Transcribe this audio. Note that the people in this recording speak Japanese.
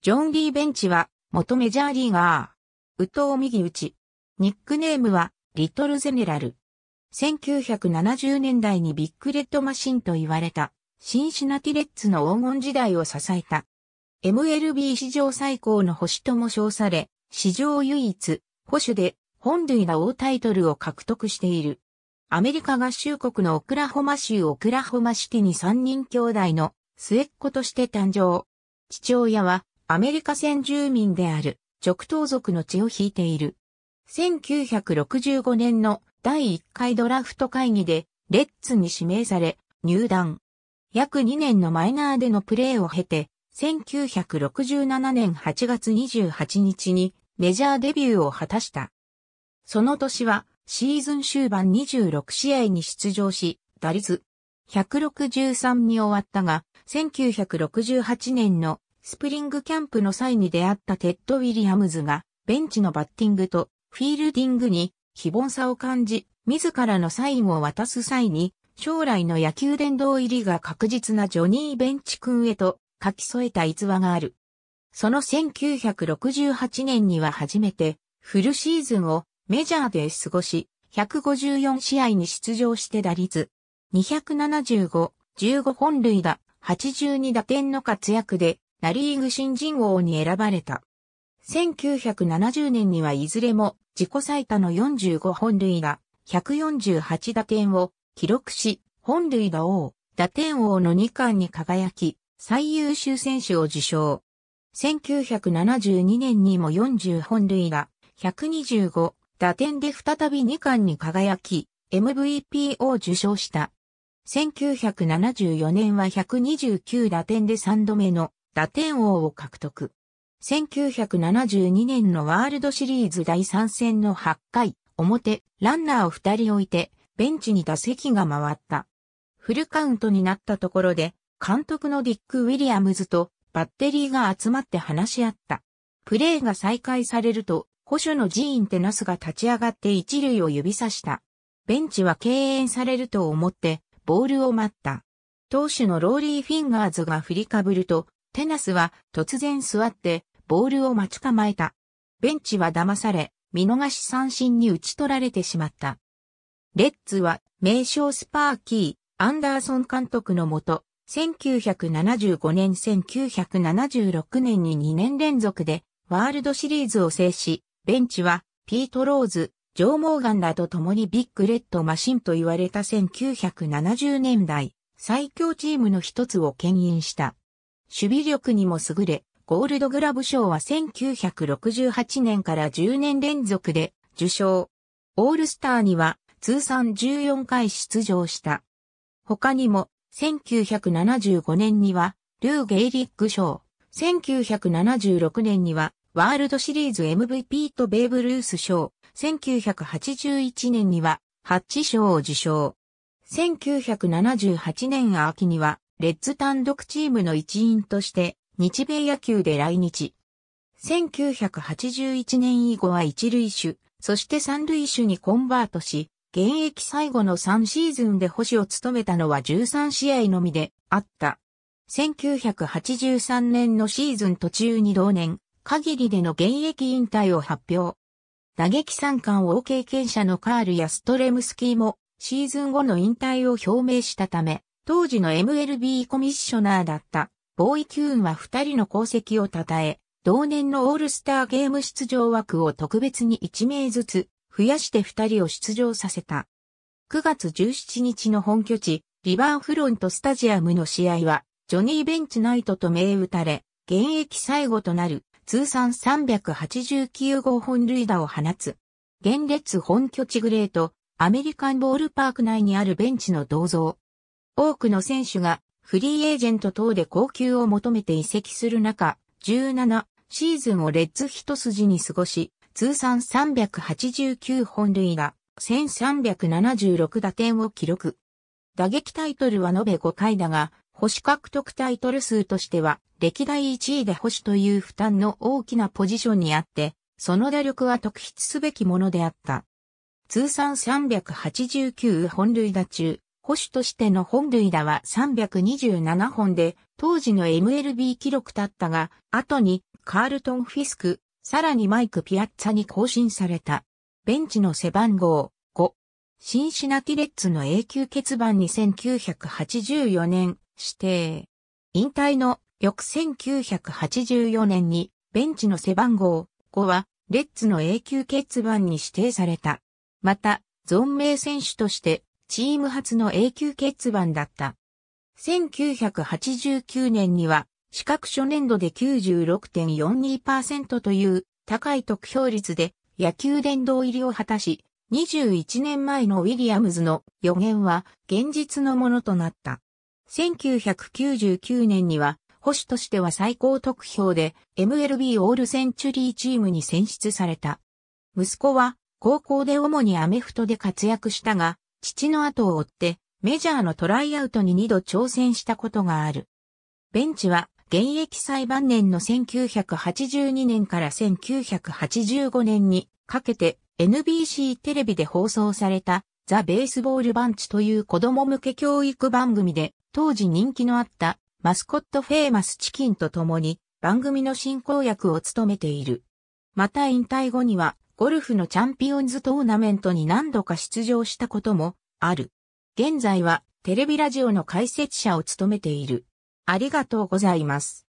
ジョン・リー・ベンチは、元メジャーリーガー。右投右打ち。ニックネームは、リトル・ゼネラル。1970年代にビッグレッドマシンと言われた、シンシナティレッツの黄金時代を支えた。MLB 史上最高の星とも称され、史上唯一、保守で、本類な大タイトルを獲得している。アメリカ合衆国のオクラホマ州オクラホマシティに3人兄弟の末っ子として誕生。父親はアメリカ先住民である直頭族の血を引いている。1965年の第1回ドラフト会議でレッツに指名され入団。約2年のマイナーでのプレーを経て、1967年8月28日にメジャーデビューを果たした。その年はシーズン終盤26試合に出場し、打率163に終わったが、1968年のスプリングキャンプの際に出会ったテッド・ウィリアムズが、ベンチのバッティングとフィールディングに非凡さを感じ、自らのサインを渡す際に、将来の野球殿堂入りが確実なジョニー・ベンチ君へと書き添えた逸話がある。その1968年には初めて、フルシーズンをメジャーで過ごし、154試合に出場して打率、275、15本塁打、82打点の活躍で、ナリーグ新人王に選ばれた。1970年にはいずれも自己最多の45本塁打、148打点を記録し、本塁打王、打点王の2冠に輝き、最優秀選手を受賞。1972年にも40本塁打、125打点で再び2冠に輝き、MVP を受賞した。1974年は129打点で3度目の打点王を獲得。1972年のワールドシリーズ第3戦の8回、表、ランナーを2人置いて、ベンチに打席が回った。フルカウントになったところで、監督のディック・ウィリアムズとバッテリーが集まって話し合った。プレーが再開されると、保守のジーン・テナスが立ち上がって一塁を指さした。ベンチは敬遠されると思って、ボールを待った。投手のローリー・フィンガーズが振りかぶると、テナスは突然座ってボールを待ち構えた。ベンチは騙され、見逃し三振に打ち取られてしまった。レッツは名称スパーキー、アンダーソン監督のもと、1975年1976年に2年連続でワールドシリーズを制し、ベンチはピート・ローズ、ジョー・モーガンらと共にビッグレッドマシンと言われた1970年代最強チームの一つを牽引した。守備力にも優れ、ゴールドグラブ賞は1968年から10年連続で受賞。オールスターには通算14回出場した。他にも、1975年には、ルー・ゲイリック賞、1976年には、ワールドシリーズ MVP とベーブ・ルース賞、1981年には、ハッチ賞を受賞。1978年秋には、レッズ単独チームの一員として、日米野球で来日。1981年以後は一塁手、そして三塁手にコンバートし、現役最後の3シーズンで星を務めたのは13試合のみであった。1983年のシーズン途中に同年、限りでの現役引退を発表。打撃三冠王経験者のカール・やストレムスキーもシーズン後の引退を表明したため、当時の MLB コミッショナーだったボーイ・キューンは二人の功績を称え、同年のオールスターゲーム出場枠を特別に一名ずつ増やして二人を出場させた。9月17日の本拠地、リバーフロントスタジアムの試合は、ジョニー・ベンチナイトと銘打たれ、現役最後となる通算389号本塁打を放つ。現列本拠地グレート、アメリカンボールパーク内にあるベンチの銅像、多くの選手がフリーエージェント等で高級を求めて移籍する中、17シーズンをレッズ一筋に過ごし、通算389本塁打、1376打点を記録。打撃タイトルは延べ5回だが、星獲得タイトル数としては、歴代1位で星という負担の大きなポジションにあって、その打力は特筆すべきものであった。通算389本塁打中、保守としての本塁打は327本で、当時の MLB 記録だったが、後にカールトン・フィスク、さらにマイク・ピアッツァに更新された。ベンチの背番号5。シンシナティレッツの永久欠番に1984年指定。引退の翌1984年にベンチの背番号5はレッツの永久欠番に指定された。また、存命選手としてチーム初の永久欠番だった。1989年には、資格初年度で96.42%という高い得票率で野球殿堂入りを果たし、21年前のウィリアムズの予言は現実のものとなった。1999年には保守としては最高得票で MLB オールセンチュリーチームに選出された。息子は高校で主にアメフトで活躍したが、父の後を追って、メジャーのトライアウトに2度挑戦したことがある。ベンチは、現役最晩年の1982年から1985年にかけて NBC テレビで放送されたザ・ベースボールバンチという子供向け教育番組で当時人気のあったマスコットフェーマスチキンと共に番組の進行役を務めている。また引退後にはゴルフのチャンピオンズトーナメントに何度か出場したこともある。現在はテレビラジオの解説者を務めている。ありがとうございます。